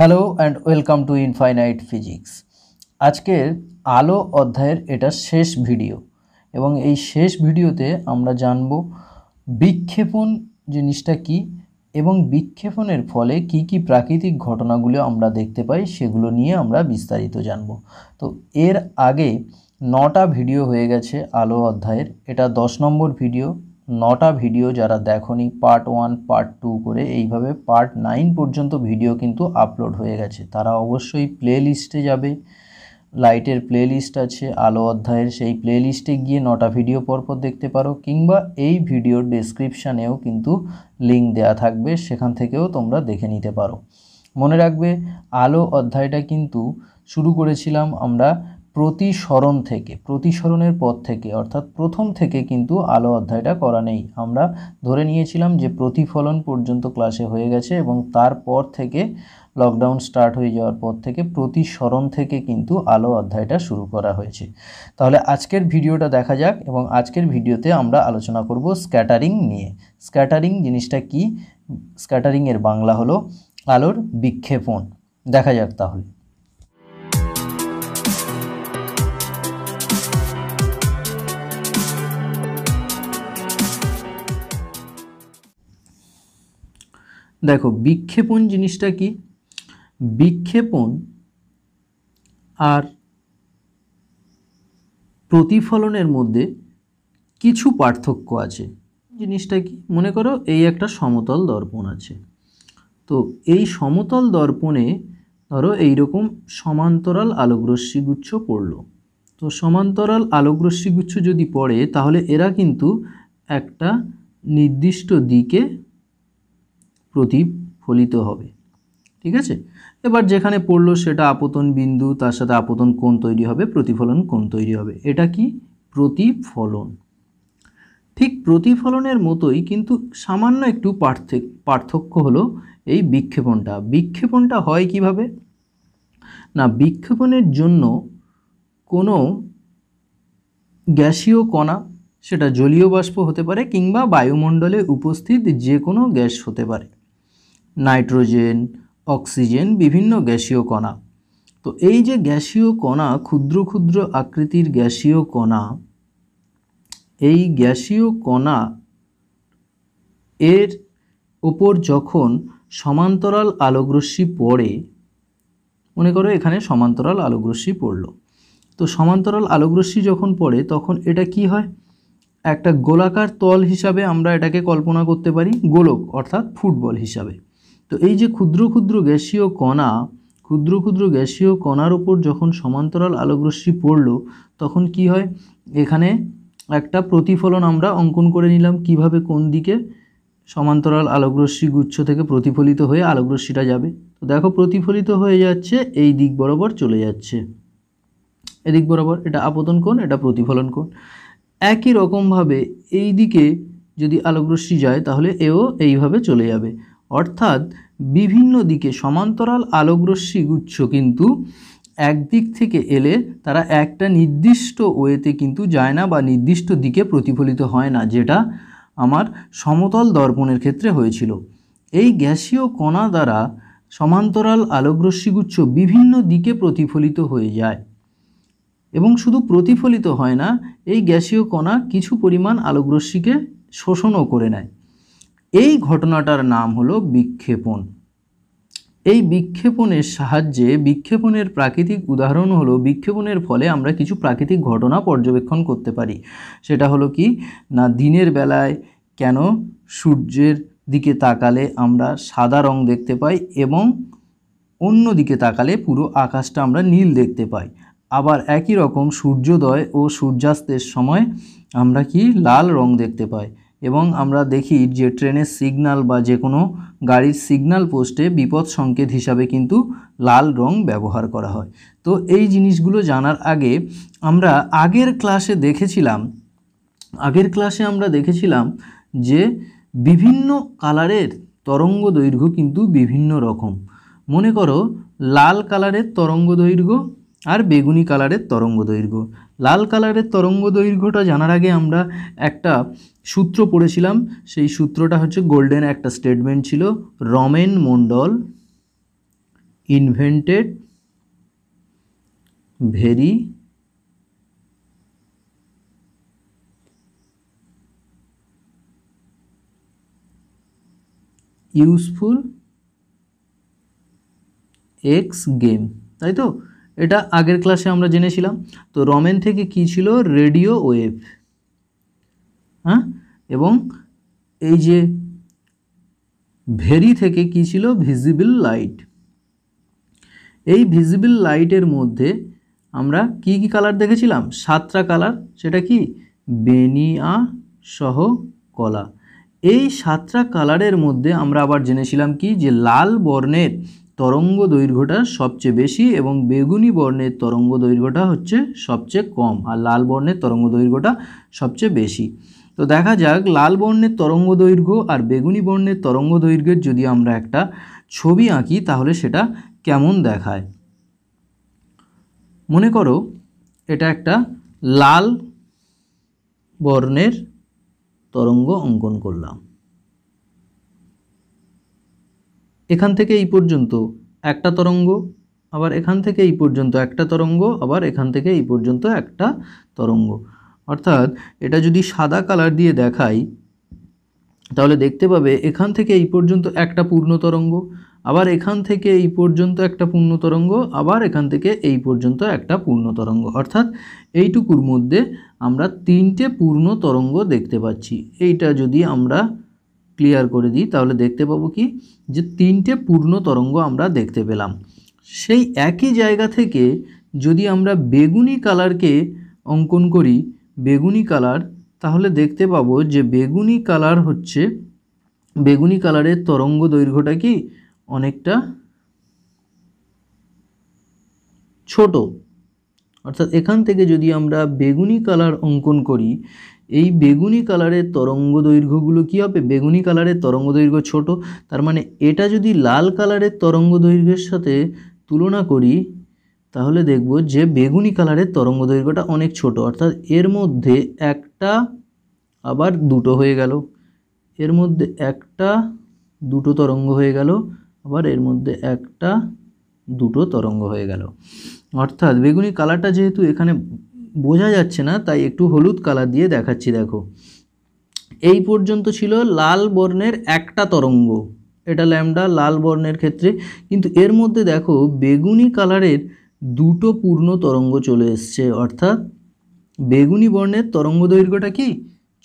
hello and welcome to Infinite Physics আজকের আলো অধ্যায়ের এটা শেষ ভিডিও এবং এই শেষ ভিডিওতে আমরা জানব বিক্ষেপণ জিনিসটা কি এবং বিক্ষেপণের ফলে কি কি প্রাকৃতিক ঘটনাগুলো আমরা দেখতে পাই সেগুলো নিয়ে আমরা বিস্তারিত জানব তো এর আগে নটা ভিডিও হয়ে গেছে আলো অধ্যায়ের এটা দশ নম্বর ভিডিও নটা ভিডিও যারা দেখনি পার্ট ওয়ান পার্ট টু করে এইভাবে পার্ট নাইন পর্যন্ত ভিডিও কিন্তু আপলোড হয়ে গেছে তারা অবশ্যই প্লে লিস্টে যাবে লাইটের প্লে লিস্ট আছে আলো অধ্যায়ের সেই প্লে লিস্টে গিয়ে নটা ভিডিও পরপর দেখতে পারো কিংবা এই ভিডিওর ডেসক্রিপশানেও কিন্তু লিঙ্ক দেয়া থাকবে সেখান থেকেও তোমরা দেখে নিতে পারো মনে রাখবে আলো অধ্যায়টা কিন্তু শুরু করেছিলাম আমরা প্রতিসরণ থেকে প্রতিসরণের পথ থেকে অর্থাৎ প্রথম থেকে কিন্তু আলো অধ্যায়টা করা নেই আমরা ধরে নিয়েছিলাম যে প্রতিফলন পর্যন্ত ক্লাসে হয়ে গেছে এবং তারপর থেকে লকডাউন স্টার্ট হয়ে যাওয়ার পর থেকে প্রতিসরণ থেকে কিন্তু আলো অধ্যায়টা শুরু করা হয়েছে তাহলে আজকের ভিডিওটা দেখা যাক এবং আজকের ভিডিওতে আমরা আলোচনা করব স্ক্যাটারিং নিয়ে স্ক্যাটারিং জিনিসটা কি স্ক্যাটারিংয়ের বাংলা হলো আলোর বিক্ষেপণ দেখা যাক তাহলে দেখো বিক্ষেপণ জিনিসটা কি বিক্ষেপণ আর প্রতিফলনের মধ্যে কিছু পার্থক্য আছে জিনিসটা কি মনে করো এই একটা সমতল দর্পণ আছে তো এই সমতল দর্পণে ধরো এইরকম সমান্তরাল আলোকরশ্মিগুচ্ছ পড়ল তো সমান্তরাল আলোকরশ্মিগুচ্ছ যদি পড়ে তাহলে এরা কিন্তু একটা নির্দিষ্ট দিকে প্রতিফলিত হবে ঠিক আছে এবার যেখানে পড়লো সেটা আপতন বিন্দু তার সাথে আপতন কোণ তৈরি হবে প্রতিফলন কোণ তৈরি হবে এটা কি প্রতিফলন ঠিক প্রতিফলনের মতোই কিন্তু সামান্য একটু পার্থক্য হলো এই বিক্ষেপণটা বিক্ষেপণটা হয় কিভাবে না বিক্ষেপণের জন্য কোনো গ্যাসীয় কণা সেটা জলীয় বাষ্প হতে পারে কিংবা বায়ুমণ্ডলে উপস্থিত যে কোনো গ্যাস হতে পারে নাইট্রোজেন অক্সিজেন বিভিন্ন গ্যাসীয় কণা তো এই যে গ্যাসীয় কণা ক্ষুদ্র ক্ষুদ্র আকৃতির গ্যাসীয় কণা এই গ্যাসীয় কণা এর ওপর যখন সমান্তরাল আলোকরশ্মি পড়ে মনে করো এখানে সমান্তরাল আলোকরশ্মি পড়ল তো সমান্তরাল আলোকরশ্মি যখন পড়ে তখন এটা কি হয় একটা গোলাকার তল হিসাবে আমরা এটাকে কল্পনা করতে পারি গোলক অর্থাৎ ফুটবল হিসাবে তো এই যে ক্ষুদ্র ক্ষুদ্র গ্যাসীয় কণা ক্ষুদ্র ক্ষুদ্র গ্যাসীয় কণার উপর যখন সমান্তরাল আলোকরশ্মি পড়ল তখন কি হয় এখানে একটা প্রতিফলন আমরা অঙ্কন করে নিলাম কিভাবে কোন দিকে সমান্তরাল আলোকরশ্মি গুচ্ছ থেকে প্রতিফলিত হয়ে আলোকরশ্মিটা যাবে তো দেখো প্রতিফলিত হয়ে যাচ্ছে এই দিক বরাবর চলে যাচ্ছে এদিক বরাবর এটা আপতন কোণ এটা প্রতিফলন কোণ একই রকমভাবে এই দিকে যদি আলোকরশ্মি যায় তাহলে এও এইভাবে চলে যাবে অর্থাৎ বিভিন্ন দিকে সমান্তরাল আলোগ্রস্বী গুচ্ছ কিন্তু একদিক থেকে এলে তারা একটা নির্দিষ্ট ওয়েতে কিন্তু যায় না বা নির্দিষ্ট দিকে প্রতিফলিত হয় না যেটা আমার সমতল দর্পণের ক্ষেত্রে হয়েছিল এই গ্যাসীয় কণা দ্বারা সমান্তরাল আলোকরশ্মিগুচ্ছ বিভিন্ন দিকে প্রতিফলিত হয়ে যায় এবং শুধু প্রতিফলিত হয় না এই গ্যাসীয় কণা কিছু পরিমাণ আলোগ্রস্বীকে শোষণও করে নেয় এই ঘটনাটার নাম হলো বিক্ষেপণ এই বিক্ষেপণের সাহায্যে বিক্ষেপণের প্রাকৃতিক উদাহরণ হলো বিক্ষেপণের ফলে আমরা কিছু প্রাকৃতিক ঘটনা পর্যবেক্ষণ করতে পারি সেটা হলো কি না দিনের বেলায় কেন সূর্যের দিকে তাকালে আমরা সাদা রং দেখতে পাই এবং অন্য দিকে তাকালে পুরো আকাশটা আমরা নীল দেখতে পাই আবার একই রকম সূর্যোদয় ও সূর্যাস্তের সময় আমরা কি লাল রং দেখতে পাই এবং আমরা দেখি যে ট্রেনের সিগনাল বা যে কোনো গাড়ির সিগনাল পোস্টে বিপদ সংকেত হিসাবে কিন্তু লাল রং ব্যবহার করা হয় তো এই জিনিসগুলো জানার আগে আমরা আগের ক্লাসে দেখেছিলাম আগের ক্লাসে আমরা দেখেছিলাম যে বিভিন্ন কালারের তরঙ্গ দৈর্ঘ্য কিন্তু বিভিন্ন রকম মনে করো লাল কালারের তরঙ্গ দৈর্ঘ্য আর বেগুনি কালারের তরঙ্গ দৈর্ঘ্য লাল কালারের তরঙ্গ দৈর্ঘ্যটা জানার আগে আমরা একটা সূত্র পড়েছিলাম সেই সূত্রটা হচ্ছে গোল্ডেন একটা স্টেটমেন্ট ছিল Ramen Mondal invented very useful X game তাই তো এটা আগের ক্লাসে আমরা জেনেছিলাম তো রমেন থেকে কি ছিল রেডিও ওয়েভ হ্যাঁ এবং এই যে ভেরি থেকে কি ছিল ভিজিবল লাইট এই ভিজিবল লাইটের মধ্যে আমরা কি কি কালার দেখেছিলাম সাতটা কালার সেটা কি বেনিয়া সহ কলা এই সাতটা কালারের মধ্যে আমরা আবার জেনেছিলাম কি যে লাল বর্ণের তরঙ্গ দৈর্ঘ্যটা সবচেয়ে বেশি এবং বেগুনি বর্ণের তরঙ্গ দৈর্ঘ্যটা হচ্ছে সবচেয়ে কম আর লাল বর্ণের তরঙ্গ দৈর্ঘ্যটা সবচেয়ে বেশি তো দেখা যাক লাল বর্ণের তরঙ্গ দৈর্ঘ্য আর বেগুনি বর্ণের তরঙ্গ দৈর্ঘ্যের যদি আমরা একটা ছবি আঁকি তাহলে সেটা কেমন দেখায় মনে করো এটা একটা লাল বর্ণের তরঙ্গ অঙ্কন করলাম এখান থেকে এই পর্যন্ত একটা তরঙ্গ আবার এখান থেকে এই পর্যন্ত একটা তরঙ্গ আবার এখান থেকে এই পর্যন্ত একটা তরঙ্গ অর্থাৎ এটা যদি সাদা কালার দিয়ে দেখাই তাহলে দেখতে পাবে এখান থেকে এই পর্যন্ত একটা পূর্ণ তরঙ্গ আবার এখান থেকে এই পর্যন্ত একটা পূর্ণ তরঙ্গ আবার এখান থেকে এই পর্যন্ত একটা পূর্ণ তরঙ্গ অর্থাৎ এইটুকুর মধ্যে আমরা তিনটে পূর্ণ তরঙ্গ দেখতে পাচ্ছি এইটা যদি আমরা ক্লিয়ার করে দিই তাহলে দেখতে পাবো কি যে তিনটে পূর্ণ তরঙ্গ আমরা দেখতে পেলাম সেই একই জায়গা থেকে যদি আমরা বেগুনি কালারকে অঙ্কন করি বেগুনি কালার তাহলে দেখতে পাবো যে বেগুনি কালার হচ্ছে বেগুনি কালারের তরঙ্গ দৈর্ঘ্যটা কি অনেকটা ছোট অর্থাৎ এখান থেকে যদি আমরা বেগুনি কালার অঙ্কন করি এই বেগুনি কালারের তরঙ্গ দৈর্ঘ্যগুলো কী হবে বেগুনি কালারের তরঙ্গ দৈর্ঘ্য ছোট তার মানে এটা যদি লাল কালারের তরঙ্গ দৈর্ঘ্যের সাথে তুলনা করি তাহলে দেখব যে বেগুনি কালারের তরঙ্গ দৈর্ঘ্যটা অনেক ছোট অর্থাৎ এর মধ্যে একটা আবার দুটো হয়ে গেল এর মধ্যে একটা দুটো তরঙ্গ হয়ে গেল আবার এর মধ্যে একটা দুটো তরঙ্গ হয়ে গেল অর্থাৎ বেগুনি কালারটা যেহেতু এখানে বোঝা যাচ্ছে না তাই একটু হলুদ কালার দিয়ে দেখাচ্ছি দেখো এই পর্যন্ত ছিল লাল বর্ণের একটা তরঙ্গ এটা ল্যামডা লাল বর্ণের ক্ষেত্রে কিন্তু এর মধ্যে দেখো বেগুনি কালারের দুটো পূর্ণ তরঙ্গ চলে এসছে অর্থাৎ বেগুনি বর্ণের তরঙ্গ দৈর্ঘ্যটা কি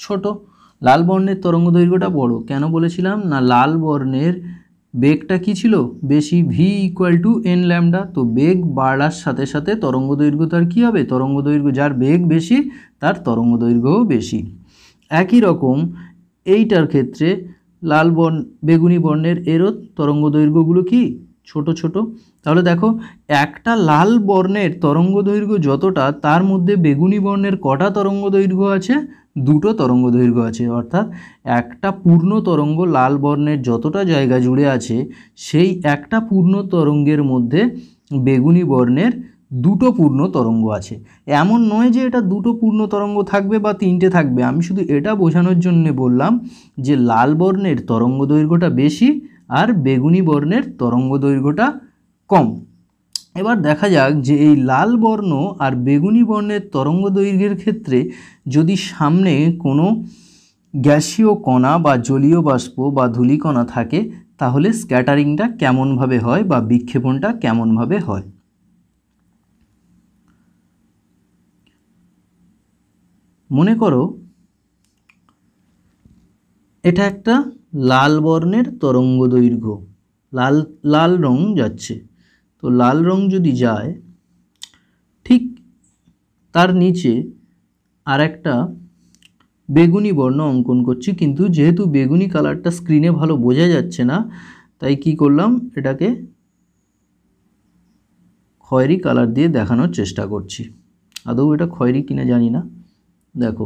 ছোট লাল বর্ণের তরঙ্গ দৈর্ঘ্যটা বড় কেন বলেছিলাম না লাল বর্ণের বেগটা কি ছিল বেশি v equal to n lambda তো বেগ বাড়ার সাথে সাথে তরঙ্গ দৈর্ঘ্য তার কী হবে তরঙ্গ দৈর্ঘ্য যার বেগ বেশি তার তরঙ্গ দৈর্ঘ্যও বেশি একই রকম এইটার ক্ষেত্রে লাল বর্ণ বেগুনি বর্ণের এরও তরঙ্গ দৈর্ঘ্যগুলো কি ছোট ছোট তাহলে দেখো একটা লাল বর্ণের তরঙ্গ দৈর্ঘ্য যতটা তার মধ্যে বেগুনি বর্ণের কটা তরঙ্গ দৈর্ঘ্য আছে দুটো তরঙ্গ দৈর্ঘ্য আছে অর্থাৎ একটা পূর্ণ তরঙ্গ লাল বর্ণের যতটা জায়গা জুড়ে আছে সেই একটা পূর্ণ তরঙ্গের মধ্যে বেগুনি বর্ণের দুটো পূর্ণ তরঙ্গ আছে এমন নয় যে এটা দুটো পূর্ণ তরঙ্গ থাকবে বা তিনটে থাকবে আমি শুধু এটা বোঝানোর জন্য বললাম যে লাল বর্ণের তরঙ্গ দৈর্ঘ্যটা বেশি আর বেগুনি বর্ণের তরঙ্গ দৈর্ঘ্যটা কম এবার দেখা যাক যে এই লাল বর্ণ আর বেগুনি বর্ণের তরঙ্গ দৈর্ঘ্যের ক্ষেত্রে যদি সামনে কোনো গ্যাসীয় কণা বা জলীয় বাষ্প বা ধূলিকণা থাকে তাহলে স্ক্যাটারিংটা কেমনভাবে হয় বা বিক্ষেপণটা কেমনভাবে হয় মনে করো এটা একটা লাল বর্ণের তরঙ্গ দৈর্ঘ্য লাল লাল রং যাচ্ছে তো লাল রং যদি যায় ঠিক তার নিচে আর একটা বেগুনি বর্ণ অঙ্কন করছি কিন্তু যেহেতু বেগুনি কালারটা স্ক্রিনে ভালো বোঝা যাচ্ছে না তাই কি করলাম এটাকে খয়েরি কালার দিয়ে দেখানোর চেষ্টা করছি আদৌ এটা খয়েরি কিনা জানি না দেখো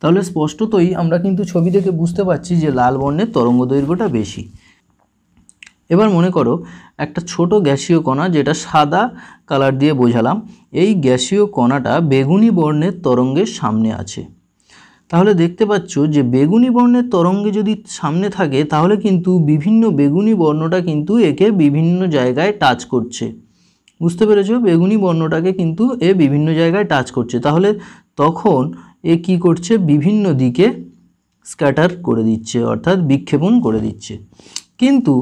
তাহলে স্পষ্টতই আমরা কিন্তু ছবি থেকে বুঝতে পারছি যে লাল বর্ণের তরঙ্গ দৈর্ঘ্যটা বেশি এবার মনে করো একটা ছোট গ্যাসীয় কণা যেটা সাদা কালার দিয়ে বোঝালাম এই গ্যাসীয় কণাটা বেগুনি বর্ণের তরঙ্গের সামনে আছে তাহলে দেখতে পাচ্ছ যে বেগুনি বর্ণের তরঙ্গে যদি সামনে থাকে তাহলে কিন্তু বিভিন্ন বেগুনি বর্ণটা কিন্তু একে বিভিন্ন জায়গায় টাচ করছে বুঝতে পেরেছ বেগুনি বর্ণটাকে কিন্তু এ বিভিন্ন জায়গায় টাচ করছে তাহলে তখন এ কি করছে বিভিন্ন দিকে স্ক্যাটার করে দিচ্ছে অর্থাৎ বিক্ষেপণ করে দিচ্ছে কিন্তু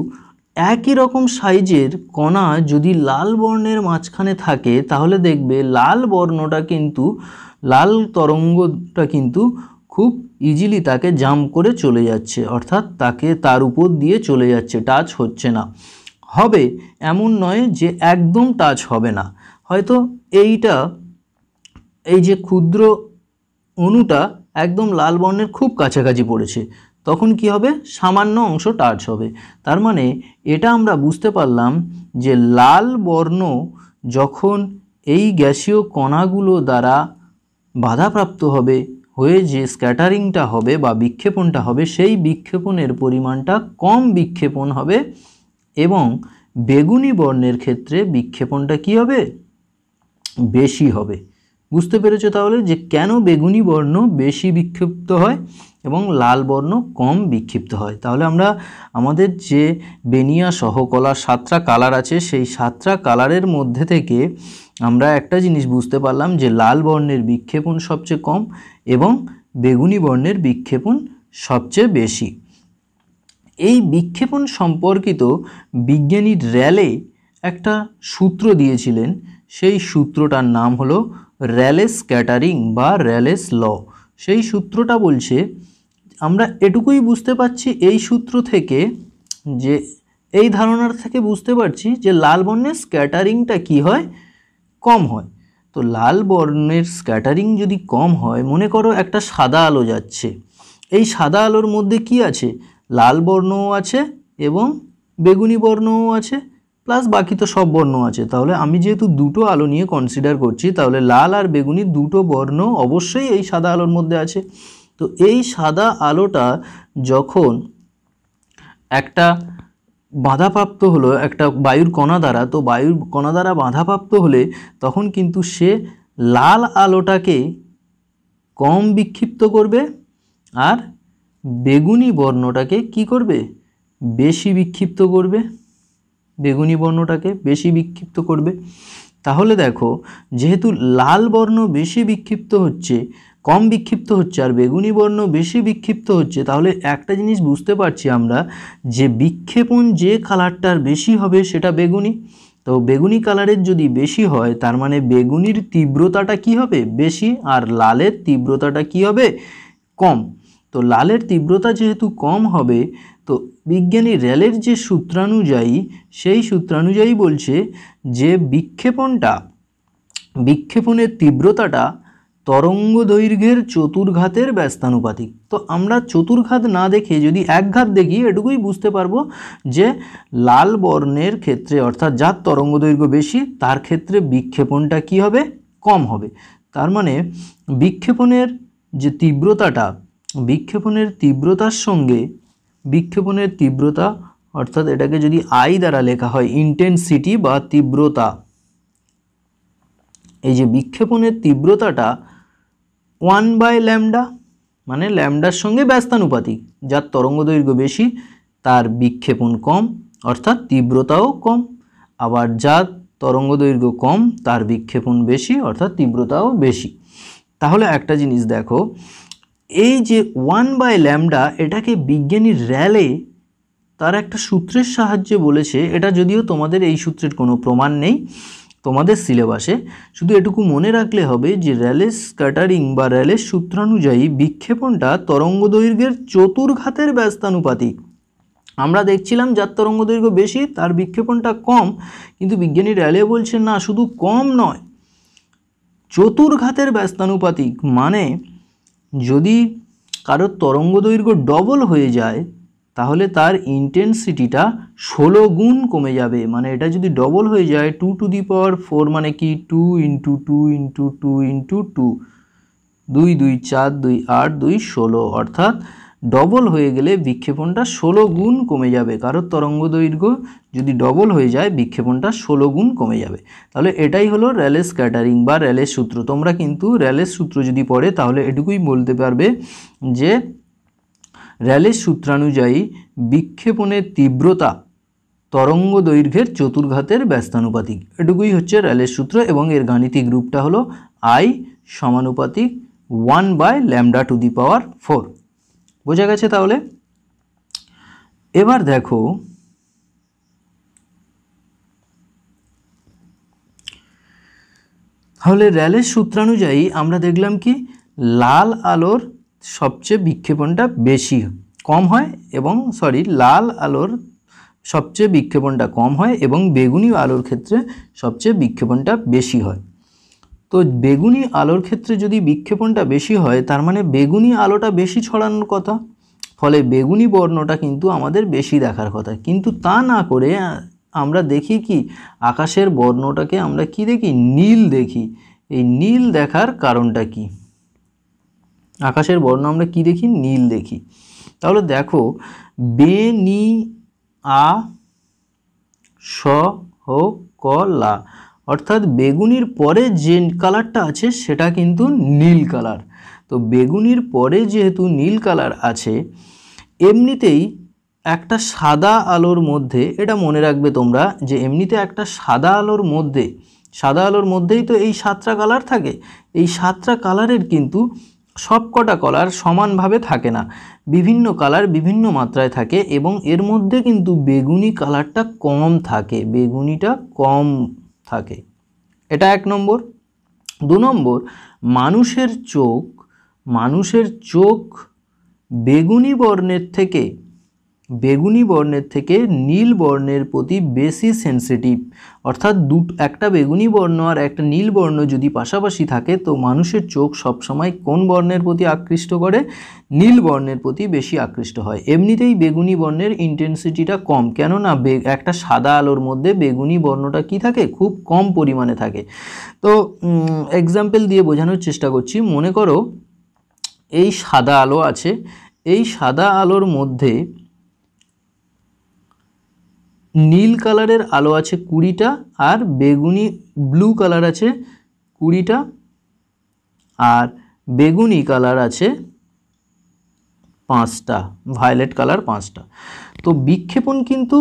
একই রকম সাইজের কণা যদি লাল বর্ণের মাঝখানে থাকে তাহলে দেখবে লাল বর্ণটা কিন্তু লাল তরঙ্গটা কিন্তু খুব ইজিলি তাকে জাম্প করে চলে যাচ্ছে অর্থাৎ তাকে তার উপর দিয়ে চলে যাচ্ছে টাচ হচ্ছে না হবে এমন নয় যে একদম টাচ হবে না হয়তো এইটা এই যে ক্ষুদ্র অনুটা একদম লাল বর্ণের খুব কাছাকাছি পড়েছে তখন কি হবে সামান্য অংশ টাচ হবে তার মানে এটা আমরা বুঝতে পারলাম যে লাল বর্ণ যখন এই গ্যাসীয় কণাগুলো দ্বারা বাধাপ্রাপ্ত হবে হয়ে যে স্ক্যাটারিংটা হবে বা বিক্ষেপণটা হবে সেই বিক্ষেপণের পরিমাণটা কম বিক্ষেপণ হবে এবং বেগুনি বর্ণের ক্ষেত্রে বিক্ষেপণটা কি হবে বেশি হবে বুঝতে পেরেছো তাহলে যে কেন বেগুনি বর্ণ বেশি বিক্ষিপ্ত হয় এবং লাল বর্ণ কম বিক্ষিপ্ত হয় তাহলে আমরা আমাদের যে বেনিয়া সহকলা সাতটা কালার আছে সেই সাতটা কালারের মধ্যে থেকে আমরা একটা জিনিস বুঝতে পারলাম যে লাল বর্ণের বিক্ষেপণ সবচেয়ে কম এবং বেগুনি বর্ণের বিক্ষেপণ সবচেয়ে বেশি এই বিক্ষেপণ সম্পর্কিত বিজ্ঞানী র্যালে একটা সূত্র দিয়েছিলেন সেই সূত্রটার নাম হলো র্যালেস ক্যাটারিং বা র্যালেস ল সেই সূত্রটা বলছে আমরা এটুকুই বুঝতে পারছি এই সূত্র থেকে যে এই ধারণার থেকে বুঝতে পারছি যে লাল বর্ণের স্ক্যাটারিংটা কি হয় কম হয় তো লাল বর্ণের স্ক্যাটারিং যদি কম হয় মনে করো একটা সাদা আলো যাচ্ছে এই সাদা আলোর মধ্যে কি আছে লাল বর্ণও আছে এবং বেগুনি বর্ণও আছে প্লাস বাকি তো সব বর্ণ আছে তাহলে আমি যেহেতু দুটো আলো নিয়ে কনসিডার করছি তাহলে লাল আর বেগুনি দুটো বর্ণ অবশ্যই এই সাদা আলোর মধ্যে আছে তো এই সাদা আলোটা যখন একটা বাধাপ্রাপ্ত হলো একটা বায়ুর কণা দ্বারা তো বায়ুর কণা দ্বারা বাধাপ্রাপ্ত হলে তখন কিন্তু সে লাল আলোটাকে কম বিক্ষিপ্ত করবে আর বেগুনি বর্ণটাকে কি করবে বেশি বিক্ষিপ্ত করবে বেগুনি বর্ণটাকে বেশি বিক্ষিপ্ত করবে তাহলে দেখো যেহেতু লাল বর্ণ বেশি বিক্ষিপ্ত হচ্ছে কম বিক্ষিপ্ত হচ্ছে আর বেগুনি বর্ণ বেশি বিক্ষিপ্ত হচ্ছে তাহলে একটা জিনিস বুঝতে পারছি আমরা যে বিক্ষেপণ যে কালারটার বেশি হবে সেটা বেগুনি তো বেগুনি কালারের যদি বেশি হয় তার মানে বেগুনির তীব্রতাটা কি হবে বেশি আর লালের তীব্রতাটা কি হবে কম তো লালের তীব্রতা যেহেতু কম হবে তো বিজ্ঞানী র্যালের যে সূত্রানুযায়ী সেই সূত্রানুযায়ী বলছে যে বিক্ষেপণটা বিক্ষেপণের তীব্রতাটা তরঙ্গ দৈর্ঘ্যের চতুর্ঘাতের ব্যস্তানুপাতিক তো আমরা চতুর্ঘাত না দেখে যদি একঘাত দেখি এটুকুই বুঝতে পারবো যে লাল বর্ণের ক্ষেত্রে অর্থাৎ যার তরঙ্গ দৈর্ঘ্য বেশি তার ক্ষেত্রে বিক্ষেপণটা কি হবে কম হবে তার মানে বিক্ষেপণের যে তীব্রতাটা বিক্ষেপণের তীব্রতার সঙ্গে বিক্ষেপণের তীব্রতা অর্থাৎ এটাকে যদি আই দ্বারা লেখা হয় ইন্টেনসিটি বা তীব্রতা এই যে বিক্ষেপণের তীব্রতাটা ওয়ান বাই ল্যামডা মানে ল্যামডার সঙ্গে ব্যস্তানুপাতিক যার তরঙ্গ দৈর্ঘ্য বেশি তার বিক্ষেপণ কম অর্থাৎ তীব্রতাও কম আবার যার তরঙ্গ দৈর্ঘ্য কম তার বিক্ষেপণ বেশি অর্থাৎ তীব্রতাও বেশি তাহলে একটা জিনিস দেখো এই যে ওয়ান বাই ল্যামডা এটাকে বিজ্ঞানী র্যালে তার একটা সূত্রের সাহায্যে বলেছে এটা যদিও তোমাদের এই সূত্রের কোনো প্রমাণ নেই তোমাদের সিলেবাসে শুধু এটুকু মনে রাখলে হবে যে র্যালের স্ক্যাটারিং বা র্যালের সূত্রানুযায়ী বিক্ষেপণটা তরঙ্গ দৈর্ঘ্যের চতুর্ঘাতের ব্যস্তানুপাতিক আমরা দেখছিলাম যার তরঙ্গ দৈর্ঘ্য বেশি তার বিক্ষেপণটা কম কিন্তু বিজ্ঞানী র্যালে বলছে না শুধু কম নয় চতুর্ঘাতের ব্যস্তানুপাতিক মানে যদি কারোর তরঙ্গ দৈর্ঘ্য ডবল হয়ে যায় তাহলে তার ইন্টেন্সিটিটা ষোলো গুণ কমে যাবে মানে এটা যদি ডবল হয়ে যায় two to the power four মানে কি two into two into two into two দুই দুই চার দুই আট দুই ষোলো অর্থাৎ ডবল হয়ে গেলে বিক্ষেপণটা ষোলো গুণ কমে যাবে কারোর তরঙ্গ দৈর্ঘ্য যদি ডবল হয়ে যায় বিক্ষেপণটা ষোলো গুণ কমে যাবে তাহলে এটাই হলো র্যালে ক্যাটারিং বা র্যালে সূত্র তোমরা কিন্তু র্যালে সূত্র যদি পড়ে তাহলে এটুকুই বলতে পারবে যে র্যালে সূত্রানুযায়ী বিক্ষেপণের তীব্রতা তরঙ্গ দৈর্ঘ্যের চতুর্ঘাতের ব্যস্তানুপাতিক এটুকুই হচ্ছে র্যালের সূত্র এবং এর গাণিতিক রূপটা হলো আই সমানুপাতিক one by lambda to the power four বোঝা গেছে তাহলে এবার দেখো তাহলে র্যালের সূত্রানুযায়ী আমরা দেখলাম কি লাল আলোর সবচেয়ে বিক্ষেপণটা বেশি কম হয় এবং সরি লাল আলোর সবচেয়ে বিক্ষেপণটা কম হয় এবং বেগুনি আলোর ক্ষেত্রে সবচেয়ে বিক্ষেপণটা বেশি হয় তো বেগুনি আলোর ক্ষেত্রে যদি বিক্ষেপণটা বেশি হয় তার মানে বেগুনি আলোটা বেশি ছড়ানোর কথা ফলে বেগুনি বর্ণটা কিন্তু আমাদের বেশি দেখার কথা কিন্তু তা না করে আমরা দেখি কি আকাশের বর্ণটাকে আমরা কি দেখি নীল দেখি এই নীল দেখার কারণটা কি আকাশের বর্ণ আমরা কি দেখি নীল দেখি তাহলে দেখো বে নি আ স হ ক লা অর্থাৎ বেগুনির পরে যে কালারটা আছে সেটা কিন্তু নীল কালার তো বেগুনির পরে যেহেতু নীল কালার আছে এমনিতেই একটা সাদা আলোর মধ্যে এটা মনে রাখবে তোমরা যে এমনিতে একটা সাদা আলোর মধ্যে সাদা আলোর মধ্যেই তো এই সাতটা কালার থাকে এই সাতটা কালারের কিন্তু সবকটা কালার সমানভাবে থাকে না বিভিন্ন কালার বিভিন্ন মাত্রায় থাকে এবং এর মধ্যে কিন্তু বেগুনি কালারটা কম থাকে বেগুনিটা কম থাকে এটা এক নম্বর দু নম্বর মানুষের চোখ মানুষের চোখ বেগুনি বর্ণের থেকে বেগুনি বর্ণের থেকে নীল বর্ণের প্রতি বেশি সেন্সিটিভ অর্থাৎ দু একটা বেগুনি বর্ণ আর একটা নীল বর্ণ যদি পাশাপাশি থাকে তো মানুষের চোখ সবসময় কোন বর্ণের প্রতি আকৃষ্ট করে নীল বর্ণের প্রতি বেশি আকৃষ্ট হয় এমনিতেই বেগুনি বর্ণের ইন্টেন্সিটিটা কম কেননা একটা সাদা আলোর মধ্যে বেগুনি বর্ণটা কি থাকে খুব কম পরিমাণে থাকে তো এক্সাম্পল দিয়ে বোঝানোর চেষ্টা করছি মনে করো এই সাদা আলো আছে এই সাদা আলোর মধ্যে নীল কালারের আলো আছে কুড়িটা আর বেগুনি ব্লু কালার আছে কুড়িটা আর বেগুনি কালার আছে পাঁচটা ভায়োলেট কালার পাঁচটা তো বিক্ষেপণ কিন্তু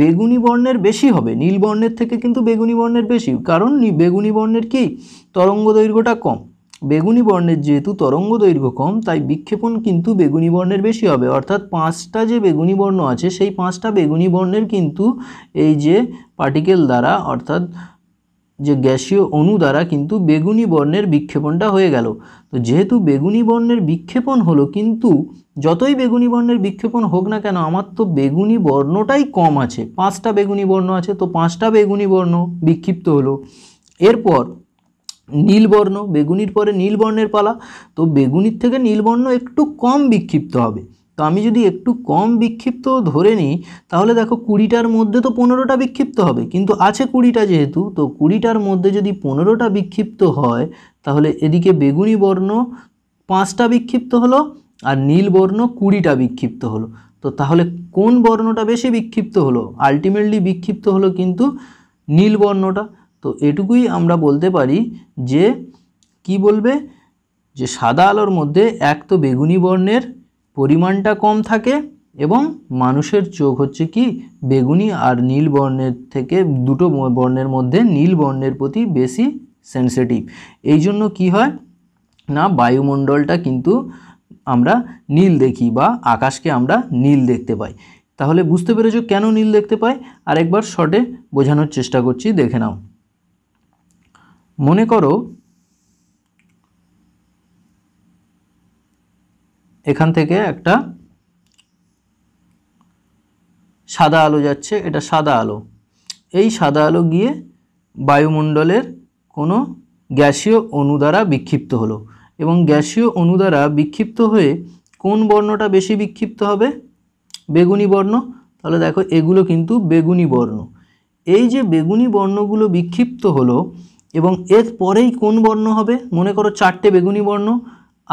বেগুনি বর্ণের বেশি হবে নীল বর্ণের থেকে কিন্তু বেগুনি বর্ণের বেশি কারণ বেগুনি বর্ণের কি তরঙ্গ দৈর্ঘ্যটা কম বেগুনি বর্ণের যেহেতু তরঙ্গ দৈর্ঘ্য কম তাই বিক্ষেপণ কিন্তু বেগুনি বর্ণের বেশি হবে অর্থাৎ পাঁচটা যে বেগুনি বর্ণ আছে সেই পাঁচটা বেগুনি বর্ণের কিন্তু এই যে পার্টিকেল দ্বারা অর্থাৎ যে গ্যাসীয় অণু দ্বারা কিন্তু বেগুনি বর্ণের বিক্ষেপণটা হয়ে গেল তো যেহেতু বেগুনি বর্ণের বিক্ষেপণ হলো কিন্তু যতই বেগুনি বর্ণের বিক্ষেপণ হোক না কেন আমার তো বেগুনি বর্ণটাই কম আছে পাঁচটা বেগুনি বর্ণ আছে তো পাঁচটা বেগুনি বর্ণ বিক্ষিপ্ত হলো এরপর নীলবর্ণ বেগুনির পরে নীলবর্ণের পালা তো বেগুনির থেকে নীলবর্ণ একটু কম বিক্ষিপ্ত হবে তো আমি যদি একটু কম বিক্ষিপ্ত ধরে নিই তাহলে দেখো কুড়িটার মধ্যে তো পনেরোটা বিক্ষিপ্ত হবে কিন্তু আছে কুড়িটা যেহেতু তো কুড়িটার মধ্যে যদি পনেরোটা বিক্ষিপ্ত হয় তাহলে এদিকে বেগুনি বর্ণ পাঁচটা বিক্ষিপ্ত হলো আর নীল বর্ণ কুড়িটা বিক্ষিপ্ত হলো তো তাহলে কোন বর্ণটা বেশি বিক্ষিপ্ত হলো আলটিমেটলি বিক্ষিপ্ত হলো কিন্তু নীল বর্ণটা তো এটুকুই আমরা বলতে পারি যে কি বলবে যে সাদা আলোর মধ্যে এক তো বেগুনি বর্ণের পরিমাণটা কম থাকে এবং মানুষের চোখ হচ্ছে কি বেগুনি আর নীল বর্ণের থেকে দুটো বর্ণের মধ্যে নীল বর্ণের প্রতি বেশি সেন্সিটিভ এই জন্য কি হয় না বায়ুমণ্ডলটা কিন্তু আমরা নীল দেখি বা আকাশকে আমরা নীল দেখতে পাই তাহলে বুঝতে পেরেছো কেন নীল দেখতে পাই আরেকবার শর্টে বোঝানোর চেষ্টা করছি দেখে নাও মনে করো এখান থেকে একটা সাদা আলো যাচ্ছে এটা সাদা আলো এই সাদা আলো গিয়ে বায়ুমণ্ডলের কোনো গ্যাসীয় অণু দ্বারা বিক্ষিপ্ত হলো এবং গ্যাসীয় অণু দ্বারা বিক্ষিপ্ত হয়ে কোন বর্ণটা বেশি বিক্ষিপ্ত হবে বেগুনি বর্ণ তাহলে দেখো এগুলো কিন্তু বেগুনি বর্ণ এই যে বেগুনি বর্ণগুলো বিক্ষিপ্ত হলো এবং এর পরেই কোন বর্ণ হবে মনে করো চারটে বেগুনি বর্ণ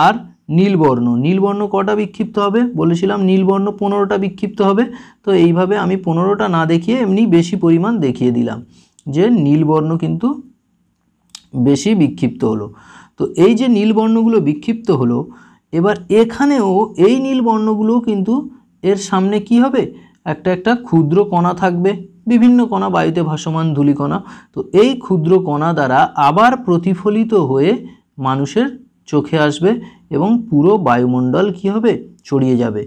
আর নীলবর্ণ নীলবর্ণ কটা বিক্ষিপ্ত হবে বলেছিলাম নীলবর্ণ পনেরোটা বিক্ষিপ্ত হবে তো এইভাবে আমি পনেরোটা না দেখিয়ে এমনি বেশি পরিমাণ দেখিয়ে দিলাম যে নীলবর্ণ কিন্তু বেশি বিক্ষিপ্ত হলো তো এই যে নীলবর্ণগুলো বিক্ষিপ্ত হলো এবার এখানেও এই নীলবর্ণগুলো কিন্তু এর সামনে কি হবে একটা একটা ক্ষুদ্র কণা থাকবে বিভিন্ন কণা বায়ুতে ভাসমান ধুলিকণা তো এই ক্ষুদ্র কণা দ্বারা আবার প্রতিফলিত হয়ে মানুষের চোখে আসবে এবং পুরো বায়ুমণ্ডল কি হবে ছড়িয়ে যাবে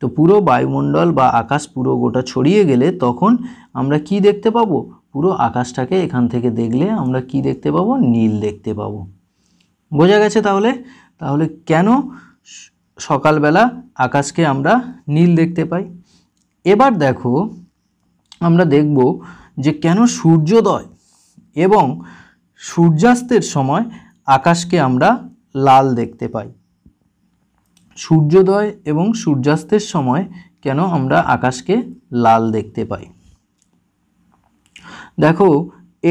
তো পুরো বায়ুমণ্ডল বা আকাশ পুরো গোটা ছড়িয়ে গেলে তখন আমরা কি দেখতে পাবো পুরো আকাশটাকে এখান থেকে দেখলে আমরা কি দেখতে পাবো নীল দেখতে পাবো বোঝা গেছে তাহলে তাহলে কেন সকালবেলা আকাশকে আমরা নীল দেখতে পাই এবার দেখো আমরা দেখব যে কেন সূর্যোদয় এবং সূর্যাস্তের সময় আকাশকে আমরা লাল দেখতে পাই সূর্যোদয় এবং সূর্যাস্তের সময় কেন আমরা আকাশকে লাল দেখতে পাই দেখো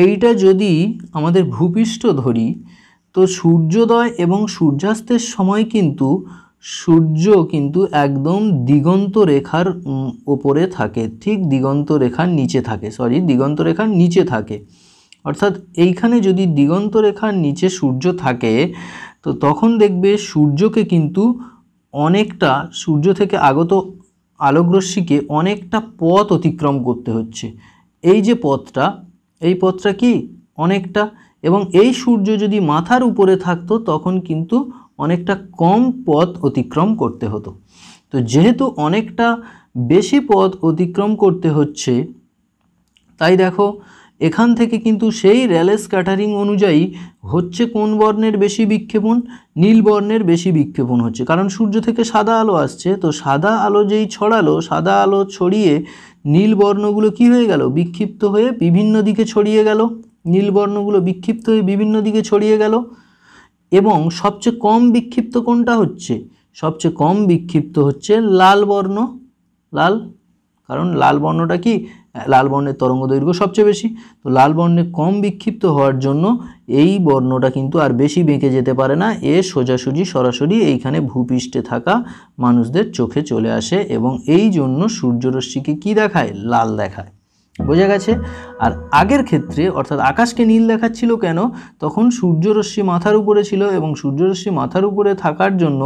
এইটা যদি আমাদের ভূপৃষ্ঠ ধরি তো সূর্যোদয় এবং সূর্যাস্তের সময় কিন্তু সূর্য কিন্তু একদম দিগন্ত রেখার ওপরে থাকে ঠিক দিগন্ত রেখার নিচে থাকে সরি দিগন্ত রেখার নিচে থাকে অর্থাৎ এইখানে যদি দিগন্ত রেখার নিচে সূর্য থাকে তো তখন দেখবে সূর্যকে কিন্তু অনেকটা সূর্য থেকে আগত আলোগ্রস্বীকে অনেকটা পথ অতিক্রম করতে হচ্ছে এই যে পথটা এই পথটা কি অনেকটা এবং এই সূর্য যদি মাথার উপরে থাকতো তখন কিন্তু অনেকটা কম পথ অতিক্রম করতে হতো তো যেহেতু অনেকটা বেশি পথ অতিক্রম করতে হচ্ছে তাই দেখো এখান থেকে কিন্তু সেই র্যালেস ক্যাটারিং অনুযায়ী হচ্ছে কোন বর্ণের বেশি বিক্ষেপণ নীল বর্ণের বেশি বিক্ষেপণ হচ্ছে কারণ সূর্য থেকে সাদা আলো আসছে তো সাদা আলো যেই ছড়ালো সাদা আলো ছড়িয়ে নীল বর্ণগুলো কি হয়ে গেল বিক্ষিপ্ত হয়ে বিভিন্ন দিকে ছড়িয়ে গেল নীল বর্ণগুলো বিক্ষিপ্ত হয়ে বিভিন্ন দিকে ছড়িয়ে গেল এবং সবচেয়ে কম বিক্ষিপ্ত কোনটা হচ্ছে সবচেয়ে কম বিক্ষিপ্ত হচ্ছে লাল বর্ণ লাল কারণ লাল বর্ণটা কি লাল বর্ণের তরঙ্গ দৈর্ঘ্য সবচেয়ে বেশি তো লাল বর্ণে কম বিক্ষিপ্ত হওয়ার জন্য এই বর্ণটা কিন্তু আর বেশি বেঁকে যেতে পারে না এ সোজাসুজি সরাসরি এইখানে ভূপৃষ্ঠে থাকা মানুষদের চোখে চলে আসে এবং এই জন্য সূর্যরশ্মিকে কি দেখায় লাল দেখায় বোঝা গেছে আর আগের ক্ষেত্রে অর্থাৎ আকাশকে নীল দেখাচ্ছিল কেন তখন সূর্যরশ্মি মাথার উপরে ছিল এবং সূর্যরশ্মি মাথার উপরে থাকার জন্য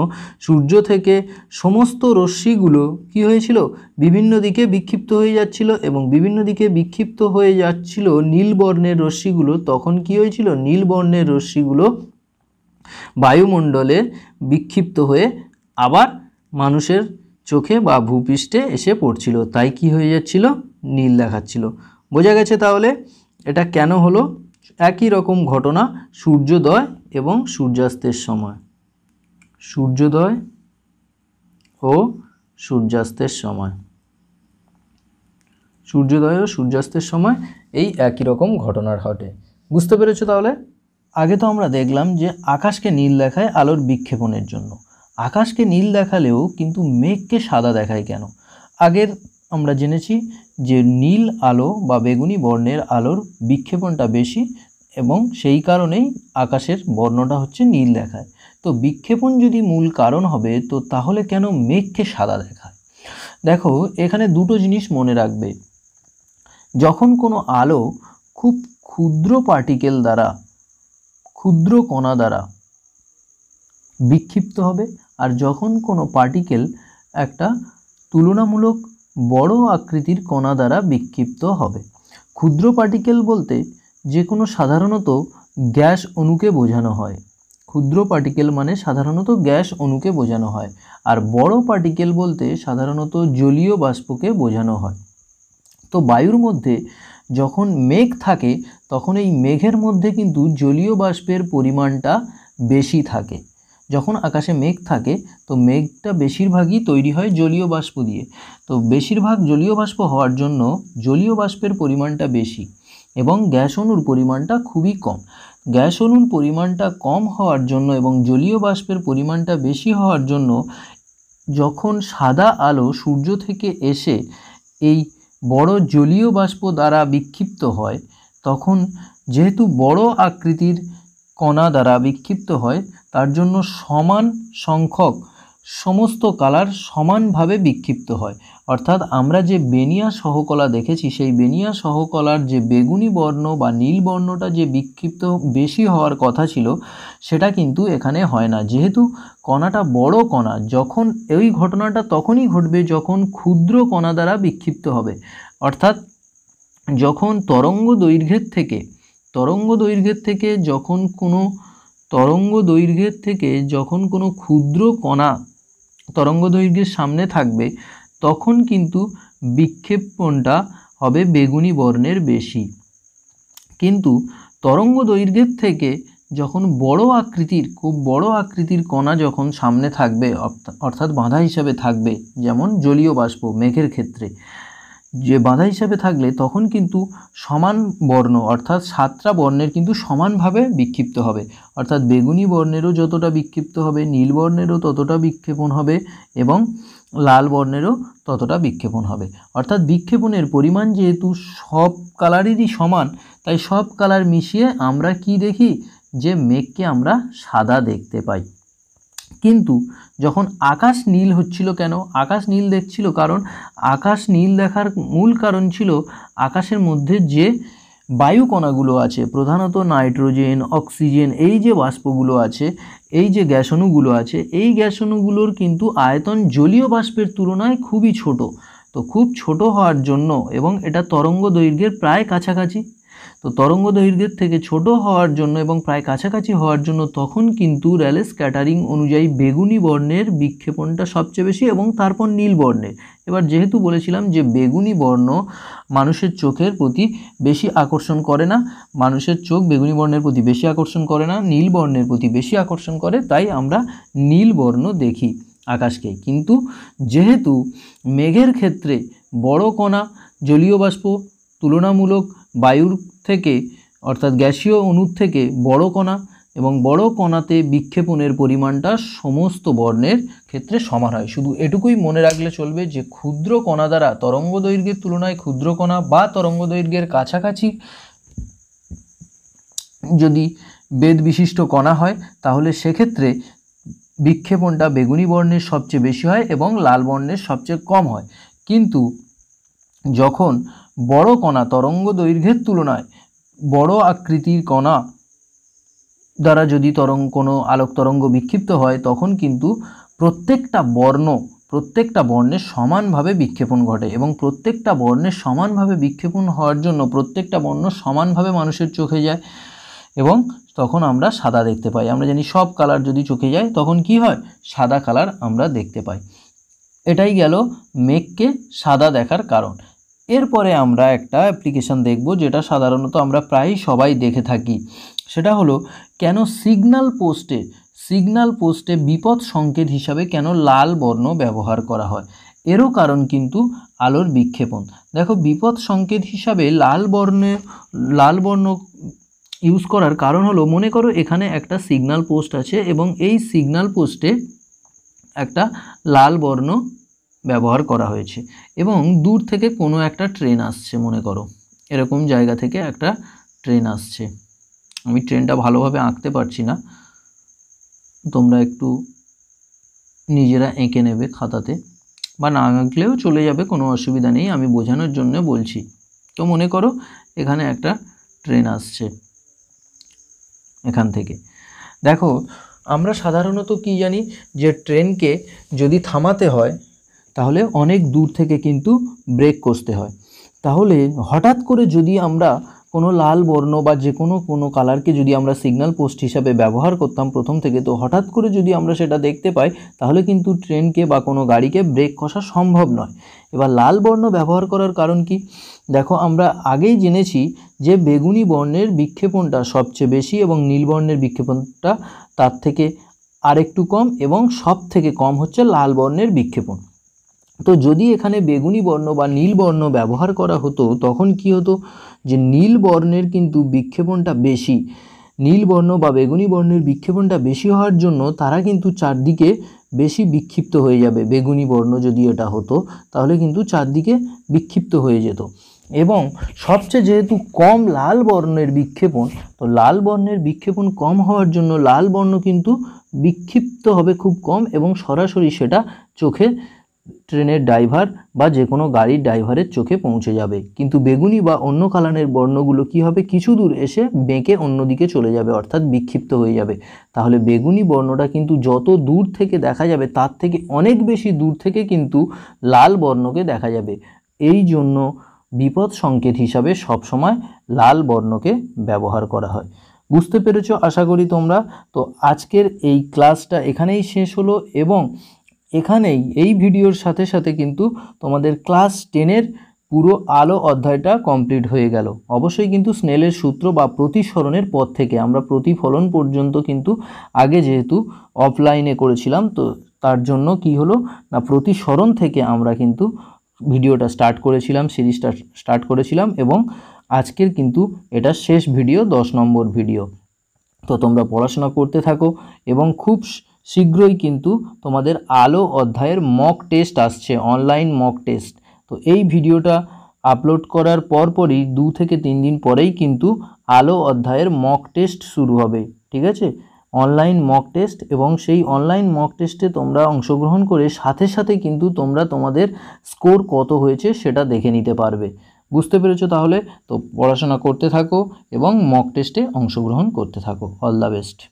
সূর্য থেকে সমস্ত রশ্মিগুলো কি হয়েছিল বিভিন্ন দিকে বিক্ষিপ্ত হয়ে যাচ্ছিল এবং বিভিন্ন দিকে বিক্ষিপ্ত হয়ে যাচ্ছিল নীল বর্ণের রশ্মিগুলো তখন কি হয়েছিল নীল বর্ণের রশ্মিগুলো বায়ুমণ্ডলে বিক্ষিপ্ত হয়ে আবার মানুষের চোখে বা ভূপৃষ্ঠে এসে পড়ছিল তাই কি হয়ে যাচ্ছিল নীল দেখাচ্ছিল বোঝা গেছে তাহলে এটা কেন হলো একই রকম ঘটনা সূর্যোদয় এবং সূর্যাস্তের সময় সূর্যোদয় ও সূর্যাস্তের সময় সূর্যোদয় ও সূর্যাস্তের সময় এই একই রকম ঘটনার ঘটে বুঝতে পেরেছো তাহলে আগে তো আমরা দেখলাম যে আকাশকে নীল দেখায় আলোর বিক্ষেপণের জন্য আকাশকে নীল দেখালেও কিন্তু মেঘকে সাদা দেখায় কেন আগের আমরা জেনেছি যে নীল আলো বা বেগুনি বর্ণের আলোর বিক্ষেপণটা বেশি এবং সেই কারণেই আকাশের বর্ণটা হচ্ছে নীল দেখায় তো বিক্ষেপণ যদি মূল কারণ হবে তো তাহলে কেন মেঘকে সাদা দেখায় দেখো এখানে দুটো জিনিস মনে রাখবে যখন কোনো আলো খুব ক্ষুদ্র পার্টিকেল দ্বারা ক্ষুদ্র কণা দ্বারা বিক্ষিপ্ত হবে আর যখন কোনো পার্টিকেল একটা তুলনামূলক বড় আকৃতির কণা দ্বারা বিক্ষিপ্ত হবে ক্ষুদ্র পার্টিকেল বলতে যে কোনো সাধারণত গ্যাস অণুকে বোঝানো হয় ক্ষুদ্র পার্টিকেল মানে সাধারণত গ্যাস অণুকে বোঝানো হয় আর বড় পার্টিকেল বলতে সাধারণত জলীয় বাষ্পকে বোঝানো হয় তো বায়ুর মধ্যে যখন মেঘ থাকে তখন এই মেঘের মধ্যে কিন্তু জলীয় বাষ্পের পরিমাণটা বেশি থাকে যখন আকাশে মেঘ থাকে তো মেঘটা বেশিরভাগই তৈরি হয় জলীয় বাষ্প দিয়ে তো বেশিরভাগ জলীয় বাষ্প হওয়ার জন্য জলীয় বাষ্পের পরিমাণটা বেশি এবং গ্যাস অণুর পরিমাণটা খুবই কম গ্যাস অণুর পরিমাণটা কম হওয়ার জন্য এবং জলীয় বাষ্পের পরিমাণটা বেশি হওয়ার জন্য যখন সাদা আলো সূর্য থেকে এসে এই বড় জলীয় বাষ্প দ্বারা বিক্ষিপ্ত হয় তখন যেহেতু বড় আকৃতির কণা দ্বারা বিক্ষিপ্ত হয় তার জন্য সমান সংখ্যক সমস্ত কালার সমানভাবে বিক্ষিপ্ত হয় অর্থাৎ আমরা যে বেনিয়া সহকলা দেখেছি সেই বেনিয়া সহকলার যে বেগুনি বর্ণ বা নীল বর্ণটা যে বিক্ষিপ্ত বেশি হওয়ার কথা ছিল সেটা কিন্তু এখানে হয় না যেহেতু কণাটা বড় কণা যখন এই ঘটনাটা তখনই ঘটবে যখন ক্ষুদ্র কণা দ্বারা বিক্ষিপ্ত হবে অর্থাৎ যখন তরঙ্গ দৈর্ঘ্যের থেকে তরঙ্গ দৈর্ঘ্যের থেকে যখন কোনো তরঙ্গ দৈর্ঘ্যের থেকে যখন কোনো ক্ষুদ্র কণা তরঙ্গ দৈর্ঘ্যের সামনে থাকবে তখন কিন্তু বিক্ষেপণটা হবে বেগুনি বর্ণের বেশি কিন্তু তরঙ্গ দৈর্ঘ্যের থেকে যখন বড় আকৃতির খুব বড় আকৃতির কণা যখন সামনে থাকবে অর্থাৎ বাঁধা হিসাবে থাকবে যেমন জলীয় বাষ্প মেঘের ক্ষেত্রে যে বাধা হিসাবে থাকলে তখন কিন্তু সমান বর্ণ অর্থাৎ সাতটা বর্ণের কিন্তু সমানভাবে বিক্ষিপ্ত হবে অর্থাৎ বেগুনি বর্ণেরও যতটা বিক্ষিপ্ত হবে নীল বর্ণেরও ততটা বিক্ষেপণ হবে এবং লাল বর্ণেরও ততটা বিক্ষেপণ হবে অর্থাৎ বিক্ষেপণের পরিমাণ যেহেতু সব কালারেরই সমান তাই সব কালার মিশিয়ে আমরা কি দেখি যে মেঘকে আমরা সাদা দেখতে পাই কিন্তু যখন আকাশ নীল হচ্ছিল কেন আকাশ নীল দেখছিল কারণ আকাশ নীল দেখার মূল কারণ ছিল আকাশের মধ্যে যে বায়ু কণাগুলো আছে প্রধানত নাইট্রোজেন অক্সিজেন এই যে বাষ্পগুলো আছে এই যে গ্যাসনুগুলো আছে এই গ্যাসনুগুলোর কিন্তু আয়তন জলীয় বাষ্পের তুলনায় খুবই ছোট তো খুব ছোট হওয়ার জন্য এবং এটা তরঙ্গ দৈর্ঘ্যের প্রায় কাছাকাছি তো তরঙ্গ দৈর্ঘ্যের থেকে ছোট হওয়ার জন্য এবং প্রায় কাছাকাছি হওয়ার জন্য তখন কিন্তু র্যালে স্ক্যাটারিং অনুযায়ী বেগুনি বর্ণের বিক্ষেপণটা সবচেয়ে বেশি এবং তারপর নীল বর্ণের এবার যেহেতু বলেছিলাম যে বেগুনি বর্ণ মানুষের চোখের প্রতি বেশি আকর্ষণ করে না মানুষের চোখ বেগুনি বর্ণের প্রতি বেশি আকর্ষণ করে না নীল বর্ণের প্রতি বেশি আকর্ষণ করে তাই আমরা নীল বর্ণ দেখি আকাশকে কিন্তু যেহেতু মেঘের ক্ষেত্রে বড় কণা জলীয় বাষ্প তুলনামূলক বায়ুর থেকে অর্থাৎ গ্যাসীয় অণুর থেকে বড় কণা এবং বড় কণাতে বিক্ষেপণের পরিমাণটা সমস্ত বর্ণের ক্ষেত্রে সমান হয় শুধু এটুকুই মনে রাখলে চলবে যে ক্ষুদ্র কণা দ্বারা তরঙ্গ দৈর্ঘ্যের তুলনায় ক্ষুদ্র কণা বা তরঙ্গ দৈর্ঘ্যের কাছাকাছি যদি বেদ বিশিষ্ট কণা হয় তাহলে সেক্ষেত্রে বিক্ষেপণটা বেগুনি বর্ণের সবচেয়ে বেশি হয় এবং লাল বর্ণের সবচেয়ে কম হয় কিন্তু যখন বড় কণা তরঙ্গ দৈর্ঘ্যের তুলনায় বড় আকৃতির কণা দ্বারা যদি তরঙ্গ কোনো আলোক তরঙ্গ বিক্ষিপ্ত হয় তখন কিন্তু প্রত্যেকটা বর্ণ প্রত্যেকটা বর্ণের সমানভাবে বিক্ষেপণ ঘটে এবং প্রত্যেকটা বর্ণের সমানভাবে বিক্ষেপণ হওয়ার জন্য প্রত্যেকটা বর্ণ সমানভাবে মানুষের চোখে যায় এবং তখন আমরা সাদা দেখতে পাই আমরা জানি সব কালার যদি চোখে যায় তখন কি হয় সাদা কালার আমরা দেখতে পাই এটাই গেল মেঘকে সাদা দেখার কারণ এরপরে আমরা একটা অ্যাপ্লিকেশান দেখব যেটা সাধারণত আমরা প্রায় সবাই দেখে থাকি সেটা হলো কেন সিগনাল পোস্টে সিগনাল পোস্টে বিপদ সংকেত হিসাবে কেন লাল বর্ণ ব্যবহার করা হয় এরও কারণ কিন্তু আলোর বিক্ষেপণ দেখো বিপদ সংকেত হিসাবে লাল বর্ণে লাল বর্ণ ইউজ করার কারণ হলো মনে করো এখানে একটা সিগনাল পোস্ট আছে এবং এই সিগনাল পোস্টে একটা লাল বর্ণ ব্যবহার করা হয়েছে এবং দূর থেকে কোনো একটা ট্রেন আসছে মনে করো এরকম জায়গা থেকে একটা ট্রেন আসছে আমি ট্রেনটা ভালোভাবে আঁকতে পারছি না তোমরা একটু নিজেরা এঁকে নেবে খাতাতে বা না আঁকলেও চলে যাবে কোনো অসুবিধা নেই আমি বোঝানোর জন্য বলছি তো মনে করো এখানে একটা ট্রেন আসছে এখান থেকে দেখো আমরা সাধারণত কি জানি যে ট্রেনকে যদি থামাতে হয় তাহলে অনেক দূর থেকে কিন্তু ব্রেক কষতে হয় তাহলে হঠাৎ করে যদি আমরা কোনো লাল বর্ণ বা যে কোনো কোনো কালারকে যদি আমরা সিগন্যাল পোস্ট হিসাবে ব্যবহার করতাম প্রথম থেকে তো হঠাৎ করে যদি আমরা সেটা দেখতে পাই তাহলে কিন্তু ট্রেনকে বা কোনো গাড়িকে ব্রেক কষা সম্ভব নয় এবার লাল বর্ণ ব্যবহার করার কারণ কি দেখো আমরা আগেই জেনেছি যে বেগুনি বর্ণের বিক্ষেপণটা সবচেয়ে বেশি এবং নীল বর্ণের বিক্ষেপণটা তার থেকে আরেকটু কম এবং সব থেকে কম হচ্ছে লাল বর্ণের বিক্ষেপণ তো যদি এখানে বেগুনি বর্ণ বা নীল বর্ণ ব্যবহার করা হতো তখন কি হতো যে নীল বর্ণের কিন্তু বিক্ষেপণটা বেশি নীল বর্ণ বা বেগুনি বর্ণের বিক্ষেপণটা বেশি হওয়ার জন্য তারা কিন্তু চারদিকে বেশি বিক্ষিপ্ত হয়ে যাবে বেগুনি বর্ণ যদি এটা হতো তাহলে কিন্তু চারদিকে বিক্ষিপ্ত হয়ে যেত এবং সবচেয়ে যেহেতু কম লাল বর্ণের বিক্ষেপণ তো লাল বর্ণের বিক্ষেপণ কম হওয়ার জন্য লাল বর্ণ কিন্তু বিক্ষিপ্ত হবে খুব কম এবং সরাসরি সেটা চোখে ট্রেনের ড্রাইভার বা যে কোনো গাড়ির ড্রাইভারের চোখে পৌঁছে যাবে কিন্তু বেগুনি বা অন্য কালানের বর্ণগুলো কি হবে কিছু দূর এসে বেঁকে অন্যদিকে চলে যাবে অর্থাৎ বিক্ষিপ্ত হয়ে যাবে তাহলে বেগুনি বর্ণটা কিন্তু যত দূর থেকে দেখা যাবে তার থেকে অনেক বেশি দূর থেকে কিন্তু লাল বর্ণকে দেখা যাবে এই জন্য বিপদ সংকেত হিসাবে সবসময় লাল বর্ণকে ব্যবহার করা হয় বুঝতে পেরেছ আশা করি তোমরা তো আজকের এই ক্লাসটা এখানেই শেষ হলো এবং এখানেই এই ভিডিওর সাথে সাথে কিন্তু তোমাদের ক্লাস টেনের পুরো আলো অধ্যায়টা কমপ্লিট হয়ে গেল অবশ্যই কিন্তু স্নেলের সূত্র বা প্রতিসরণের পর থেকে আমরা প্রতিফলন পর্যন্ত কিন্তু আগে যেহেতু অফলাইনে করেছিলাম তো তার জন্য কি হলো না প্রতিসরণ থেকে আমরা কিন্তু ভিডিওটা স্টার্ট করেছিলাম সিরিজটা স্টার্ট করেছিলাম এবং আজকের কিন্তু এটা শেষ ভিডিও দশ নম্বর ভিডিও তো তোমরা পড়াশোনা করতে থাকো এবং খুব শীঘ্রই কিন্তু তোমাদের আলো অধ্যায়ের মক টেস্ট আসছে অনলাইন মক টেস্ট তো এই ভিডিওটা আপলোড করার পরপরই দু থেকে তিন দিন পরেই কিন্তু আলো অধ্যায়ের মক টেস্ট শুরু হবে ঠিক আছে অনলাইন মক টেস্ট এবং সেই অনলাইন মক টেস্টে তোমরা অংশগ্রহণ করে সাথে সাথে কিন্তু তোমরা তোমাদের স্কোর কত হয়েছে সেটা দেখে নিতে পারবে বুঝতে পেরেছো তাহলে তো পড়াশোনা করতে থাকো এবং মক টেস্টে অংশগ্রহণ করতে থাকো অল দ্য বেস্ট